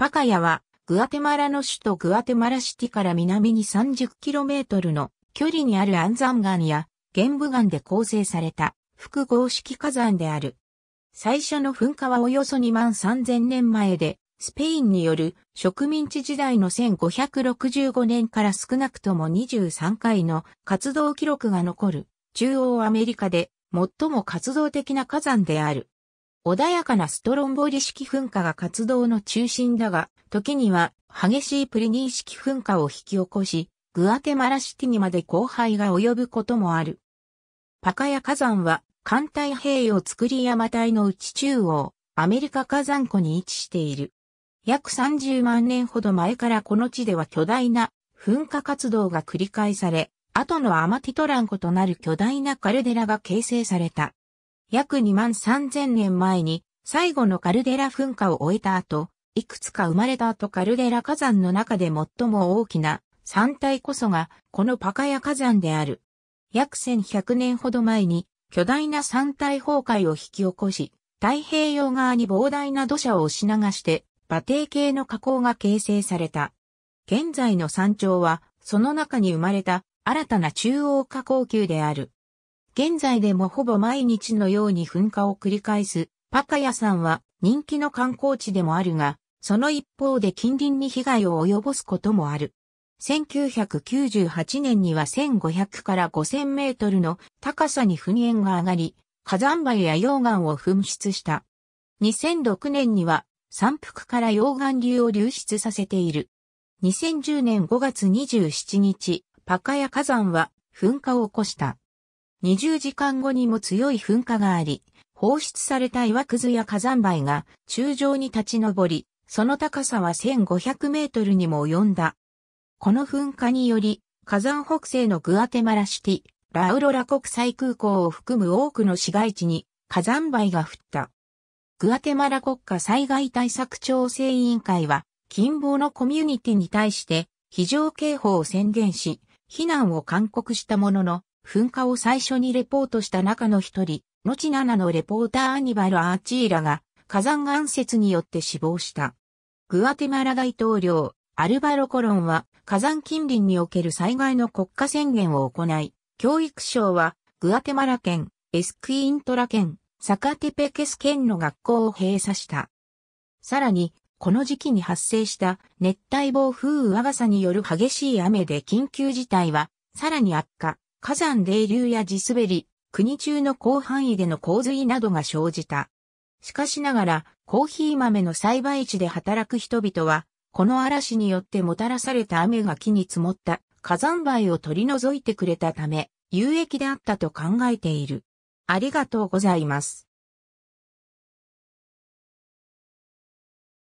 パカヤは、グアテマラの首都グアテマラシティから南に 30km の距離にある安山岩や玄武岩で構成された複合式火山である。最初の噴火はおよそ2万3000年前で、スペインによる植民地時代の1565年から少なくとも23回の活動記録が残る中央アメリカで最も活動的な火山である。穏やかなストロンボリ式噴火が活動の中心だが、時には激しいプリニー式噴火を引き起こし、グアテマラシティにまで荒廃が及ぶこともある。パカヤ火山は、艦隊平洋作り山隊の内中央、アメリカ火山湖に位置している。約30万年ほど前からこの地では巨大な噴火活動が繰り返され、後のアマティトラン湖となる巨大なカルデラが形成された。約2万3000年前に最後のカルデラ噴火を終えた後、いくつか生まれた後カルデラ火山の中で最も大きな山体こそがこのパカヤ火山である。約1100年ほど前に巨大な山体崩壊を引き起こし、太平洋側に膨大な土砂を押し流して、馬蹄形の河口が形成された。現在の山頂は、その中に生まれた新たな中央河口級である。現在でもほぼ毎日のように噴火を繰り返すパカヤ山は人気の観光地でもあるが、その一方で近隣に被害を及ぼすこともある。1998年には1500から5000メートルの高さに噴煙が上がり、火山灰や溶岩を噴出した。2006年には山腹から溶岩流を流出させている。2010年5月27日、パカヤ火山は噴火を起こした。20時間後にも強い噴火があり、放出された岩くずや火山灰が柱状に立ち上り、その高さは1500メートルにも及んだ。この噴火により、火山北西のグアテマラシティ、ラウロラ国際空港を含む多くの市街地に火山灰が降った。グアテマラ国家災害対策調整委員会は、近傍のコミュニティに対して非常警報を宣言し、避難を勧告したものの、噴火を最初にレポートした中の一人、後7のレポーターアニバル・アーチーラが火山岩説によって死亡した。グアテマラ大統領、アルバロ・コロンは火山近隣における災害の国家宣言を行い、教育省はグアテマラ県、エスクイントラ県、サカテペケス県の学校を閉鎖した。さらに、この時期に発生した熱帯暴風雨ア傘による激しい雨で緊急事態は、さらに悪化。火山泥流や地滑り、国中の広範囲での洪水などが生じた。しかしながら、コーヒー豆の栽培地で働く人々は、この嵐によってもたらされた雨が木に積もった火山灰を取り除いてくれたため、有益であったと考えている。ありがとうございます。